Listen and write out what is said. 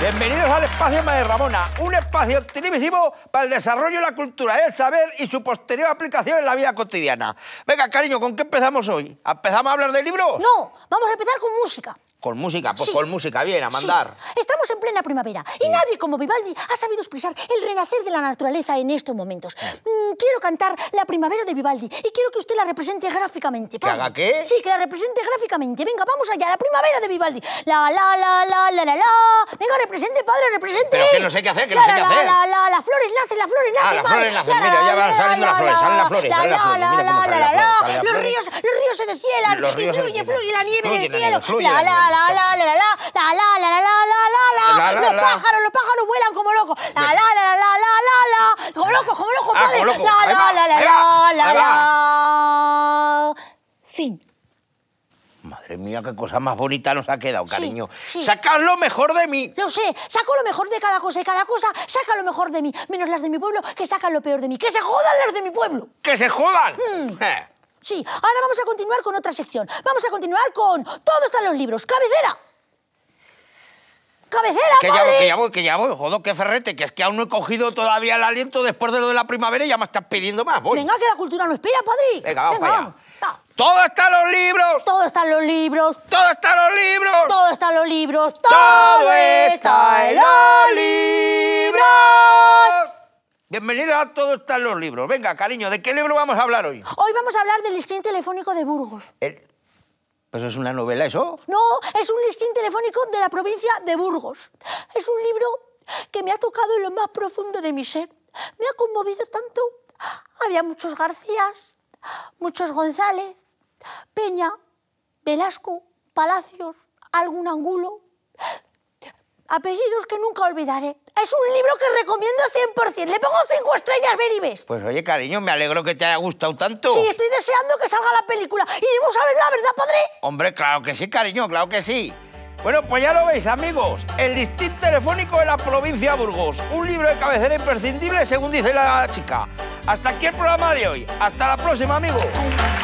Bienvenidos al Espacio Madre Ramona, un espacio televisivo para el desarrollo de la cultura, el saber y su posterior aplicación en la vida cotidiana. Venga, cariño, ¿con qué empezamos hoy? ¿Empezamos a hablar de libros? No, vamos a empezar con música. Con música, pues con música, bien, a mandar. Estamos en plena primavera y nadie como Vivaldi ha sabido expresar el renacer de la naturaleza en estos momentos. Mm, quiero cantar la primavera de Vivaldi y quiero que usted la represente gráficamente. ¿Que haga qué? Sí, que la represente gráficamente. Venga, vamos allá, la primavera de Vivaldi. La, la, la, la, la, la, la. Venga, represente, padre, represente. Pero que no sé qué hacer, que no sé qué hacer. La, la, la, las flores nacen, las flores nacen, ah, las flores nacen, mira, ya van saliendo las flores, salen las flores, La, la, la, la, la, la, la. la, Los ríos, los ríos se deshielan y fluye, fluye la nieve del cielo. La, la, la la la la la la la la la la la los pájaros los pájaros vuelan como locos la la la la la la la como locos como loco padre la la la la la la fin Madre mía, qué cosa más bonita nos ha quedado, cariño. Sí, lo mejor de mí. Lo sé, saco lo mejor de cada cosa y cada cosa saca lo mejor de mí, menos las de mi pueblo que sacan lo peor de mí. ¡Que se jodan las de mi pueblo! ¡Que se jodan! Sí, ahora vamos a continuar con otra sección. Vamos a continuar con Todo está en los libros. ¡Cabecera! ¡Cabecera, que ya voy, que ya voy, que ya voy. qué ferrete, que es que aún no he cogido todavía el aliento después de lo de la primavera y ya me estás pidiendo más. Venga, que la cultura no espera, padre. Venga, vamos Venga, vamos. ¡Todo está en los libros! ¡Todo está en los libros! ¡Todo está en los libros! ¡Todo está en los libros! ¡Todo, está en los libros! Bienvenida a todos están los libros. Venga, cariño, ¿de qué libro vamos a hablar hoy? Hoy vamos a hablar del listín telefónico de Burgos. ¿Pues es una novela eso? No, es un listín telefónico de la provincia de Burgos. Es un libro que me ha tocado en lo más profundo de mi ser. Me ha conmovido tanto. Había muchos Garcías, muchos González, Peña, Velasco, Palacios, algún Angulo. Apellidos que nunca olvidaré. Es un libro que recomiendo 100%. Le pongo cinco estrellas, ves. Pues oye, cariño, me alegro que te haya gustado tanto. Sí, estoy deseando que salga la película. y vamos a ver la ¿verdad, padre? Hombre, claro que sí, cariño, claro que sí. Bueno, pues ya lo veis, amigos. El listín telefónico de la provincia de Burgos. Un libro de cabecera imprescindible, según dice la chica. Hasta aquí el programa de hoy. Hasta la próxima, amigos.